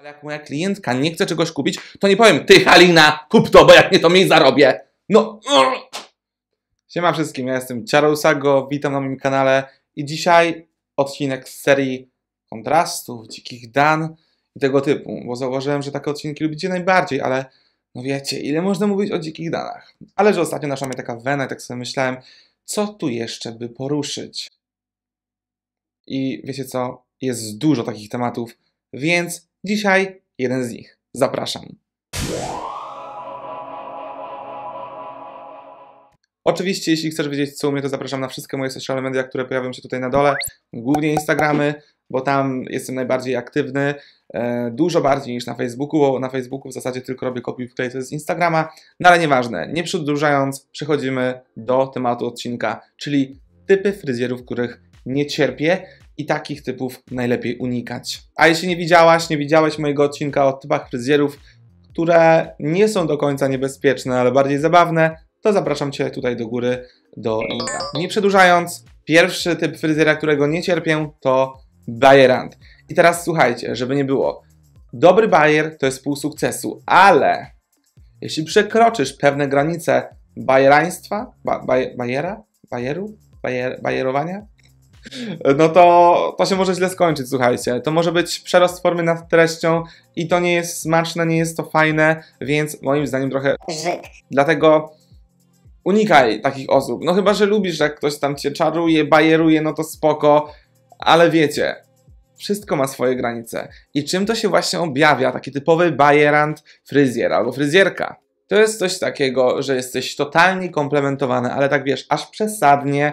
Ale jak moja klientka nie chce czegoś kupić, to nie powiem, ty Halina, kup to, bo jak nie, to mi zarobię. No. Mm. Siema wszystkim, ja jestem Ciarousago, witam na moim kanale i dzisiaj odcinek z serii kontrastów, dzikich dan i tego typu, bo zauważyłem, że takie odcinki lubicie najbardziej, ale no wiecie, ile można mówić o dzikich danach. Ale że ostatnio naszła mnie taka wena i tak sobie myślałem, co tu jeszcze by poruszyć. I wiecie co, jest dużo takich tematów, więc Dzisiaj jeden z nich. Zapraszam. Oczywiście, jeśli chcesz wiedzieć co u mnie, to zapraszam na wszystkie moje social media, które pojawią się tutaj na dole, głównie Instagramy, bo tam jestem najbardziej aktywny, e, dużo bardziej niż na Facebooku, bo na Facebooku w zasadzie tylko robię kopiuj tutaj co z Instagrama, no ale nieważne, nie przedłużając, przechodzimy do tematu odcinka, czyli typy fryzjerów, których nie cierpię i takich typów najlepiej unikać. A jeśli nie widziałaś, nie widziałeś mojego odcinka o typach fryzjerów, które nie są do końca niebezpieczne, ale bardziej zabawne, to zapraszam Cię tutaj do góry do linka. Nie przedłużając, pierwszy typ fryzjera, którego nie cierpię, to Bayerant. I teraz słuchajcie, żeby nie było. Dobry bayer to jest pół sukcesu, ale jeśli przekroczysz pewne granice bajeraństwa, ba, baj, bajera, bajeru, bajer, bajerowania, no to to się może źle skończyć, słuchajcie. To może być przerost formy nad treścią i to nie jest smaczne, nie jest to fajne, więc moim zdaniem trochę Żyd. Dlatego unikaj takich osób. No chyba, że lubisz, jak ktoś tam cię czaruje, bajeruje, no to spoko, ale wiecie, wszystko ma swoje granice. I czym to się właśnie objawia, taki typowy bajerant fryzjer albo fryzjerka? To jest coś takiego, że jesteś totalnie komplementowany, ale tak wiesz, aż przesadnie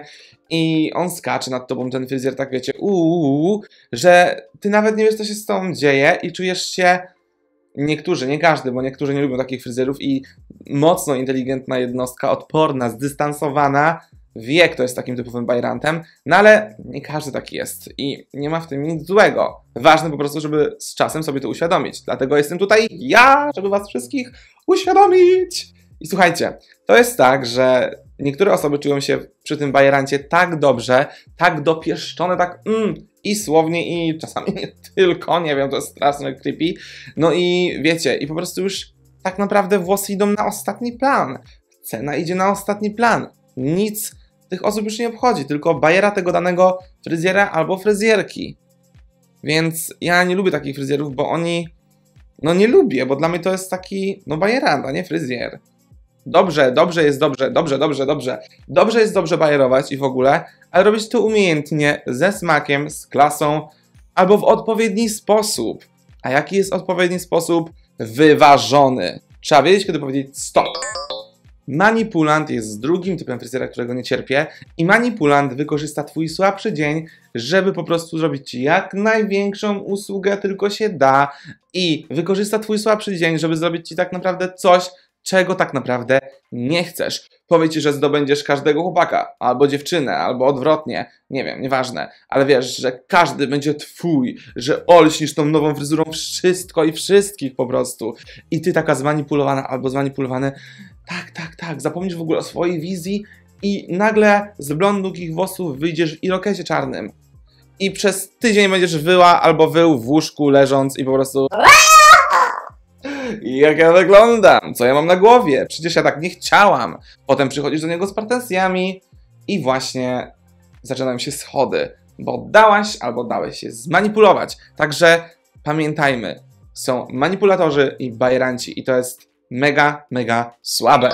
i on skacze nad tobą, ten fryzjer, tak wiecie, uuu, że ty nawet nie wiesz, co się z tobą dzieje i czujesz się niektórzy, nie każdy, bo niektórzy nie lubią takich fryzjerów i mocno inteligentna jednostka, odporna, zdystansowana, wie, kto jest takim typowym bajrantem, no ale nie każdy taki jest i nie ma w tym nic złego. Ważne po prostu, żeby z czasem sobie to uświadomić. Dlatego jestem tutaj ja, żeby was wszystkich uświadomić. I słuchajcie, to jest tak, że niektóre osoby czują się przy tym bajrancie tak dobrze, tak dopieszczone, tak mm, i słownie, i czasami nie tylko, nie wiem, to jest straszne, creepy. No i wiecie, i po prostu już tak naprawdę włosy idą na ostatni plan. Cena idzie na ostatni plan. Nic tych osób już nie obchodzi, tylko bajera tego danego fryzjera albo fryzjerki. Więc ja nie lubię takich fryzjerów, bo oni. No nie lubię, bo dla mnie to jest taki. No bajeranda, nie fryzjer. Dobrze, dobrze jest dobrze, dobrze, dobrze, dobrze. Dobrze jest dobrze bajerować i w ogóle, ale robić to umiejętnie, ze smakiem, z klasą albo w odpowiedni sposób. A jaki jest odpowiedni sposób? Wyważony. Trzeba wiedzieć, kiedy powiedzieć stop. Manipulant jest drugim typem fryzjera, którego nie cierpię i manipulant wykorzysta Twój słabszy dzień, żeby po prostu zrobić Ci jak największą usługę tylko się da i wykorzysta Twój słabszy dzień, żeby zrobić Ci tak naprawdę coś, czego tak naprawdę nie chcesz. Powie ci, że zdobędziesz każdego chłopaka, albo dziewczynę, albo odwrotnie, nie wiem, nieważne, ale wiesz, że każdy będzie twój, że olśnisz tą nową fryzurą wszystko i wszystkich po prostu. I ty taka zmanipulowana albo zmanipulowany tak, tak, tak, zapomnisz w ogóle o swojej wizji i nagle z blondu włosów wyjdziesz w irokezie czarnym. I przez tydzień będziesz wyła albo wył w łóżku leżąc i po prostu... Jak ja wyglądam? Co ja mam na głowie? Przecież ja tak nie chciałam. Potem przychodzisz do niego z pretensjami i właśnie zaczynają się schody, bo dałaś albo dałeś się zmanipulować. Także pamiętajmy, są manipulatorzy i bajranci i to jest mega, mega słabe.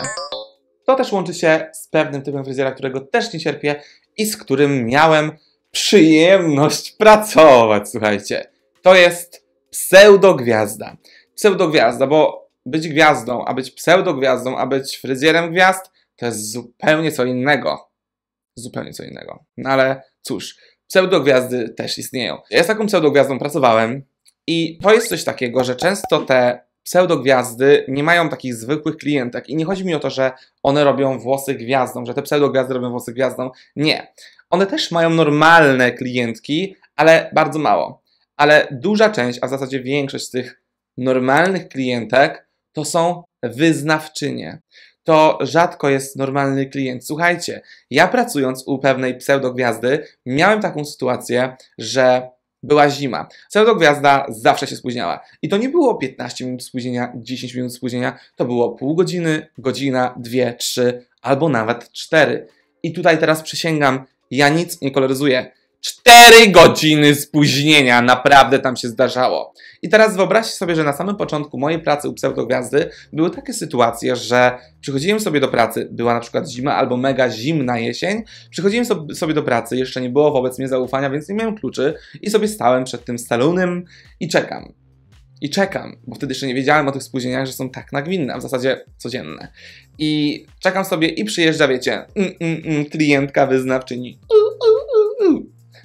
To też łączy się z pewnym typem fryzjera, którego też nie cierpię i z którym miałem przyjemność pracować, słuchajcie. To jest pseudogwiazda. Pseudogwiazda, bo być gwiazdą, a być pseudogwiazdą, a być fryzjerem gwiazd, to jest zupełnie co innego. Zupełnie co innego. No ale cóż, pseudogwiazdy też istnieją. Ja z taką pseudogwiazdą pracowałem i to jest coś takiego, że często te pseudogwiazdy nie mają takich zwykłych klientek i nie chodzi mi o to, że one robią włosy gwiazdą, że te pseudogwiazdy robią włosy gwiazdą. Nie. One też mają normalne klientki, ale bardzo mało. Ale duża część, a w zasadzie większość z tych normalnych klientek to są wyznawczynie. To rzadko jest normalny klient. Słuchajcie, ja pracując u pewnej pseudogwiazdy, miałem taką sytuację, że była zima. Pseudogwiazda zawsze się spóźniała. I to nie było 15 minut spóźnienia, 10 minut spóźnienia, to było pół godziny, godzina, dwie, trzy albo nawet cztery. I tutaj teraz przysięgam, ja nic nie koloryzuję. Cztery godziny spóźnienia naprawdę tam się zdarzało. I teraz wyobraźcie sobie, że na samym początku mojej pracy u pseudogwiazdy były takie sytuacje, że przychodziłem sobie do pracy, była na przykład zima albo mega zimna jesień, przychodziłem sobie do pracy, jeszcze nie było wobec mnie zaufania, więc nie miałem kluczy i sobie stałem przed tym salonem i czekam. I czekam, bo wtedy jeszcze nie wiedziałem o tych spóźnieniach, że są tak nagminne, a w zasadzie codzienne. I czekam sobie i przyjeżdża, wiecie, mm, mm, mm, klientka, wyznawczyni. U, u,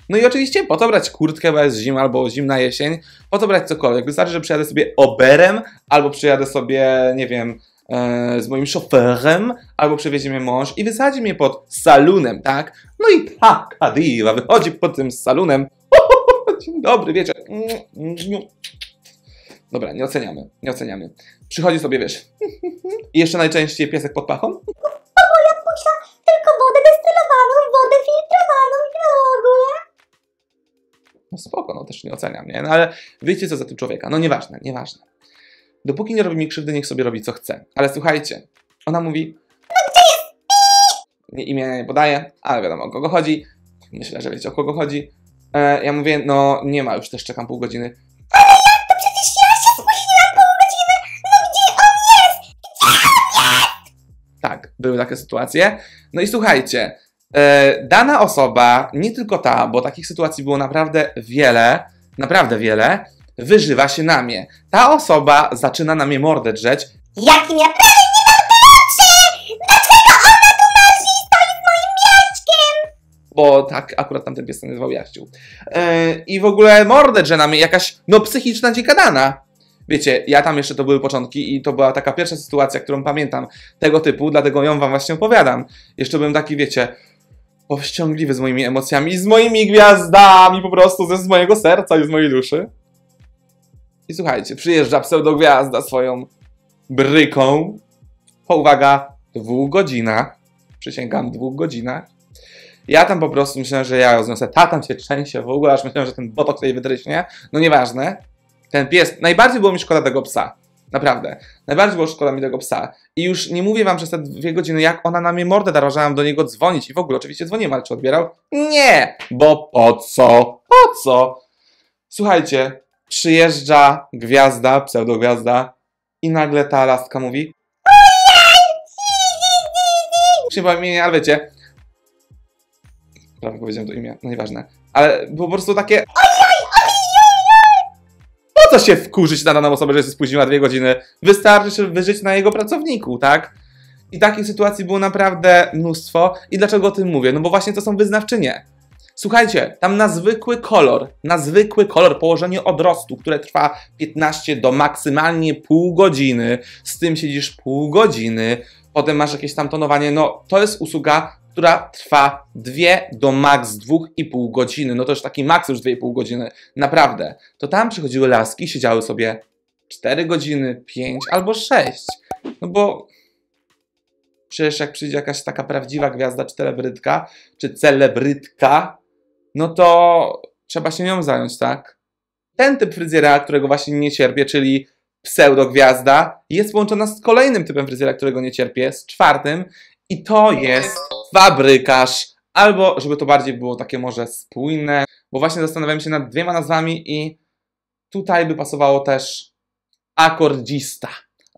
no i oczywiście po to brać kurtkę, bo jest zima albo zimna jesień, po to brać cokolwiek. Wystarczy, że przyjadę sobie oberem, albo przyjadę sobie, nie wiem, e, z moim szoferem, albo przewiezie mnie mąż i wysadzi mnie pod salunem, tak? No i ha, diwa wychodzi pod tym salunem. Dzień dobry, wiecie. Dobra, nie oceniamy, nie oceniamy. Przychodzi sobie, wiesz, i jeszcze najczęściej piesek pod pachą. Bo ja pusia tylko wodę destylowaną, wodę filtrowaną i ogóle. No spoko, no też nie oceniam, nie? No ale wiecie co za tym człowieka. No nieważne, nieważne. Dopóki nie robi mi krzywdy, niech sobie robi co chce. Ale słuchajcie, ona mówi no jest nie, Imię nie podaje, ale wiadomo o kogo chodzi. Myślę, że wiecie o kogo chodzi. E, ja mówię, no nie ma, już też czekam pół godziny. Ale jak to przecież ja się spóźniłam pół godziny! No gdzie on jest? Gdzie on jest? Tak, były takie sytuacje. No i słuchajcie, E, dana osoba, nie tylko ta, bo takich sytuacji było naprawdę wiele, naprawdę wiele, wyżywa się na mnie. Ta osoba zaczyna na mnie mordę drzeć. Jakim ja prawie nie mam Dlaczego ona tu masz i stoi z moim jaśkiem? Bo tak akurat tamten pies nazywał jaściół. Yy, e, I w ogóle mordę drze na mnie jakaś, no psychiczna dzikadana wiecie, ja tam jeszcze to były początki i to była taka pierwsza sytuacja, którą pamiętam tego typu, dlatego ją wam właśnie opowiadam. Jeszcze bym taki, wiecie, powściągliwy z moimi emocjami, z moimi gwiazdami po prostu, ze z mojego serca i z mojej duszy. I słuchajcie, przyjeżdża pseudogwiazda swoją bryką po, uwaga, dwóch godzinach. Przysięgam, dwóch godzinach. Ja tam po prostu myślałem, że ja rozniosę. Ta tam się trzęsie w ogóle, aż myślałem, że ten botok tutaj wytryśnie. No nieważne. Ten pies, najbardziej było mi szkoda tego psa. Naprawdę. Najbardziej było szkoda mi tego psa. I już nie mówię wam przez te dwie godziny, jak ona na mnie mordę darła, do niego dzwonić. I w ogóle oczywiście dzwoniłem, ale czy odbierał? Nie! Bo po co? Po co? Słuchajcie, przyjeżdża gwiazda, pseudogwiazda i nagle ta laska mówi nie ale wiecie. Prawie powiedziałem to imię, no nieważne. Ale było po prostu takie co się wkurzyć na daną osobę, że się spóźniła dwie godziny. Wystarczy wyżyć na jego pracowniku, tak? I takich sytuacji było naprawdę mnóstwo. I dlaczego o tym mówię? No bo właśnie to są wyznawczynie. Słuchajcie, tam na zwykły kolor, na zwykły kolor położenie odrostu, które trwa 15 do maksymalnie pół godziny, z tym siedzisz pół godziny, potem masz jakieś tam tonowanie, no to jest usługa która trwa 2 do maks 2,5 godziny. No to już taki maks już 2,5 godziny, naprawdę. To tam przychodziły laski, siedziały sobie 4 godziny, 5 albo 6. No bo przecież jak przyjdzie jakaś taka prawdziwa gwiazda czy celebrytka, czy celebrytka, no to trzeba się nią zająć, tak? Ten typ fryzjera, którego właśnie nie cierpię, czyli pseudogwiazda, jest połączona z kolejnym typem fryzjera, którego nie cierpię, z czwartym, i to jest fabrykarz, albo żeby to bardziej było takie może spójne, bo właśnie zastanawiam się nad dwiema nazwami i tutaj by pasowało też akordzista.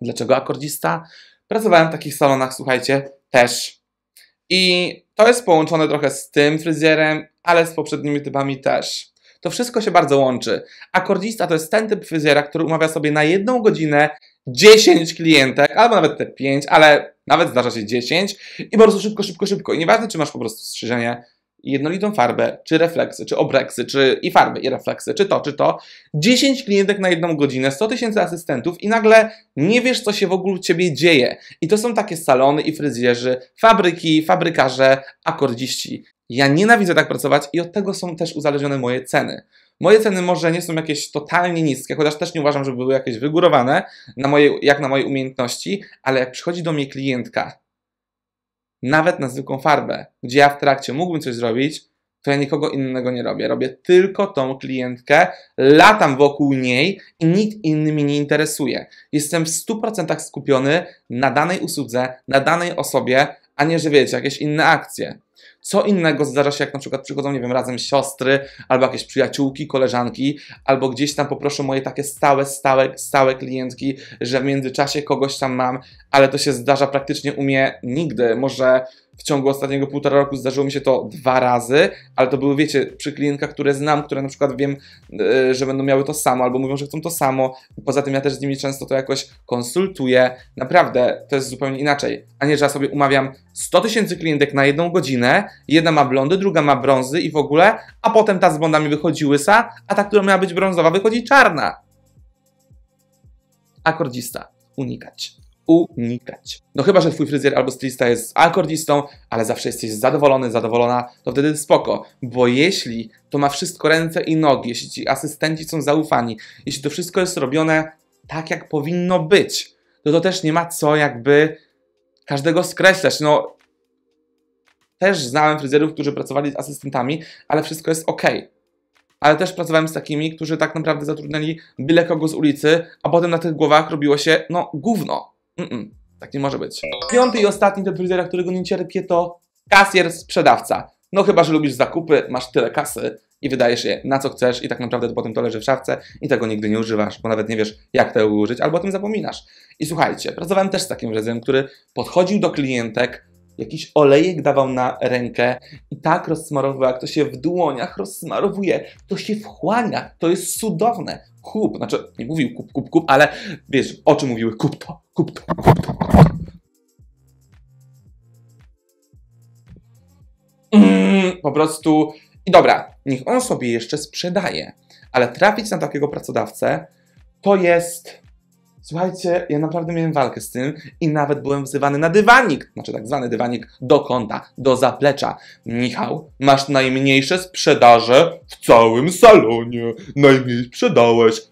Dlaczego akordzista? Pracowałem w takich salonach, słuchajcie, też. I to jest połączone trochę z tym fryzjerem, ale z poprzednimi typami też. To wszystko się bardzo łączy. Akordista to jest ten typ fryzjera, który umawia sobie na jedną godzinę 10 klientek, albo nawet te 5, ale nawet zdarza się 10 i po prostu szybko, szybko, szybko. I nieważne, czy masz po prostu strzyżenie, jednolitą farbę, czy refleksy, czy obreksy, czy i farby, i refleksy, czy to, czy to. 10 klientek na jedną godzinę, 100 tysięcy asystentów i nagle nie wiesz, co się w ogóle u Ciebie dzieje. I to są takie salony i fryzjerzy, fabryki, fabrykarze, akordziści. Ja nienawidzę tak pracować i od tego są też uzależnione moje ceny. Moje ceny może nie są jakieś totalnie niskie, chociaż też nie uważam, żeby były jakieś wygórowane, na moje, jak na moje umiejętności, ale jak przychodzi do mnie klientka, nawet na zwykłą farbę, gdzie ja w trakcie mógłbym coś zrobić, to ja nikogo innego nie robię. Robię tylko tą klientkę, latam wokół niej i nikt inny mnie nie interesuje. Jestem w 100% skupiony na danej usłudze, na danej osobie, a nie, że wiecie, jakieś inne akcje. Co innego zdarza się, jak na przykład przychodzą, nie wiem, razem siostry, albo jakieś przyjaciółki, koleżanki, albo gdzieś tam poproszę moje takie stałe, stałe, stałe klientki, że w międzyczasie kogoś tam mam, ale to się zdarza praktycznie u mnie nigdy. Może w ciągu ostatniego półtora roku zdarzyło mi się to dwa razy, ale to były, wiecie, przy klientkach, które znam, które na przykład wiem, e, że będą miały to samo, albo mówią, że chcą to samo. Poza tym ja też z nimi często to jakoś konsultuję. Naprawdę to jest zupełnie inaczej. A nie, że ja sobie umawiam 100 tysięcy klientek na jedną godzinę, jedna ma blondy, druga ma brązy i w ogóle, a potem ta z blondami wychodzi łysa, a ta, która miała być brązowa, wychodzi czarna. Akordzista. Unikać unikać. No chyba, że twój fryzjer albo stylista jest akordistą, ale zawsze jesteś zadowolony, zadowolona, to wtedy spoko, bo jeśli to ma wszystko ręce i nogi, jeśli ci asystenci są zaufani, jeśli to wszystko jest robione tak, jak powinno być, to to też nie ma co jakby każdego skreślać. No, też znałem fryzjerów, którzy pracowali z asystentami, ale wszystko jest ok. Ale też pracowałem z takimi, którzy tak naprawdę zatrudniali byle kogo z ulicy, a potem na tych głowach robiło się, no, gówno. Mm -mm, tak nie może być. Piąty i ostatni do fryzjera, którego nie cierpię, to kasjer sprzedawca. No chyba, że lubisz zakupy, masz tyle kasy i wydajesz je na co chcesz i tak naprawdę potem to leży w szafce i tego nigdy nie używasz, bo nawet nie wiesz jak tego użyć albo o tym zapominasz. I słuchajcie, pracowałem też z takim rezem, który podchodził do klientek, jakiś olejek dawał na rękę i tak rozsmarowywał, jak to się w dłoniach rozsmarowuje, to się wchłania, to jest cudowne kup, znaczy nie mówił kup, kup, kup, ale wiesz, oczy mówiły kup to, kup to, kup to. Mm, po prostu i dobra, niech on sobie jeszcze sprzedaje, ale trafić na takiego pracodawcę to jest Słuchajcie, ja naprawdę miałem walkę z tym i nawet byłem wzywany na dywanik, znaczy tak zwany dywanik do kąta, do zaplecza. Michał, masz najmniejsze sprzedaże w całym salonie. Najmniej sprzedałeś.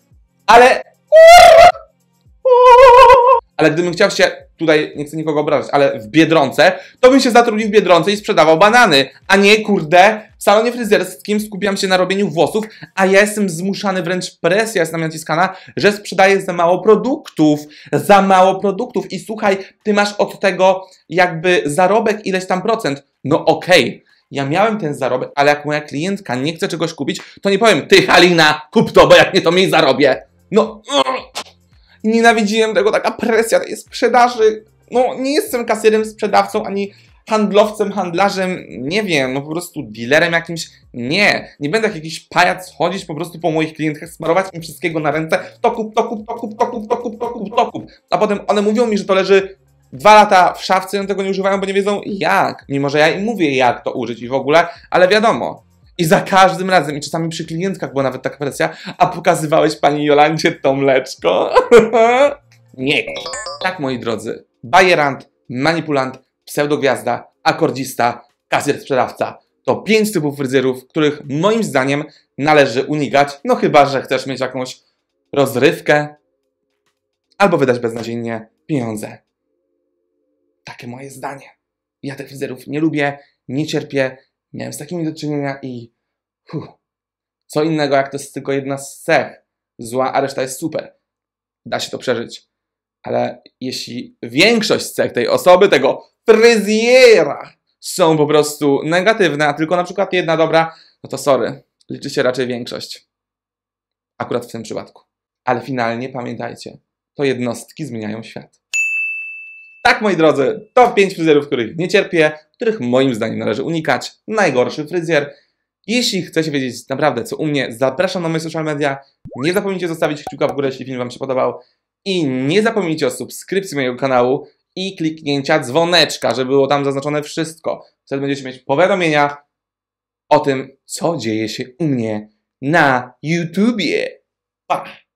Ale ale gdybym chciał się, tutaj nie chcę nikogo obrażać, ale w Biedronce, to bym się zatrudnił w Biedronce i sprzedawał banany, a nie, kurde, w salonie fryzjerskim skupiam się na robieniu włosów, a ja jestem zmuszany, wręcz presja jest na mnie naciskana, że sprzedaję za mało produktów, za mało produktów i słuchaj, ty masz od tego jakby zarobek ileś tam procent, no okej, okay. Ja miałem ten zarobek, ale jak moja klientka nie chce czegoś kupić, to nie powiem, ty Halina, kup to, bo jak nie to mi zarobię. No, mm. Nienawidziłem tego, taka presja tej sprzedaży. No, nie jestem kasjerem, sprzedawcą, ani handlowcem, handlarzem, nie wiem, no po prostu dealerem jakimś, nie. Nie będę jak jakiś pajac chodzić po prostu po moich klientkach, smarować im wszystkiego na ręce, to kup, to kup, to kup, to kup, to kup, to kup, to kup. A potem one mówią mi, że to leży dwa lata w szafce i tego nie używają, bo nie wiedzą jak, mimo że ja im mówię jak to użyć i w ogóle, ale wiadomo, i za każdym razem, i czasami przy klientkach była nawet taka presja, a pokazywałeś pani Jolancie to mleczko? Nie. Tak, moi drodzy, bajerant, manipulant, pseudogwiazda, akordzista, kasjer sprzedawca. To pięć typów fryzjerów, których moim zdaniem należy unikać, no chyba, że chcesz mieć jakąś rozrywkę albo wydać beznadziejnie pieniądze. Takie moje zdanie. Ja tych fryzjerów nie lubię, nie cierpię, Miałem z takimi do czynienia i huh, co innego, jak to jest tylko jedna z cech zła, a reszta jest super. Da się to przeżyć. Ale jeśli większość cech tej osoby, tego fryzjera, są po prostu negatywne, a tylko na przykład jedna dobra, no to sorry, liczy się raczej większość. Akurat w tym przypadku. Ale finalnie pamiętajcie, to jednostki zmieniają świat. Tak, moi drodzy, to 5 fryzjerów, których nie cierpię, których moim zdaniem należy unikać. Najgorszy fryzjer. Jeśli chcecie wiedzieć naprawdę co u mnie, zapraszam na moje social media. Nie zapomnijcie zostawić kciuka w górę, jeśli film Wam się podobał. I nie zapomnijcie o subskrypcji mojego kanału i kliknięcia dzwoneczka, żeby było tam zaznaczone wszystko. Wtedy będziecie mieć powiadomienia o tym, co dzieje się u mnie na YouTubie. Pa!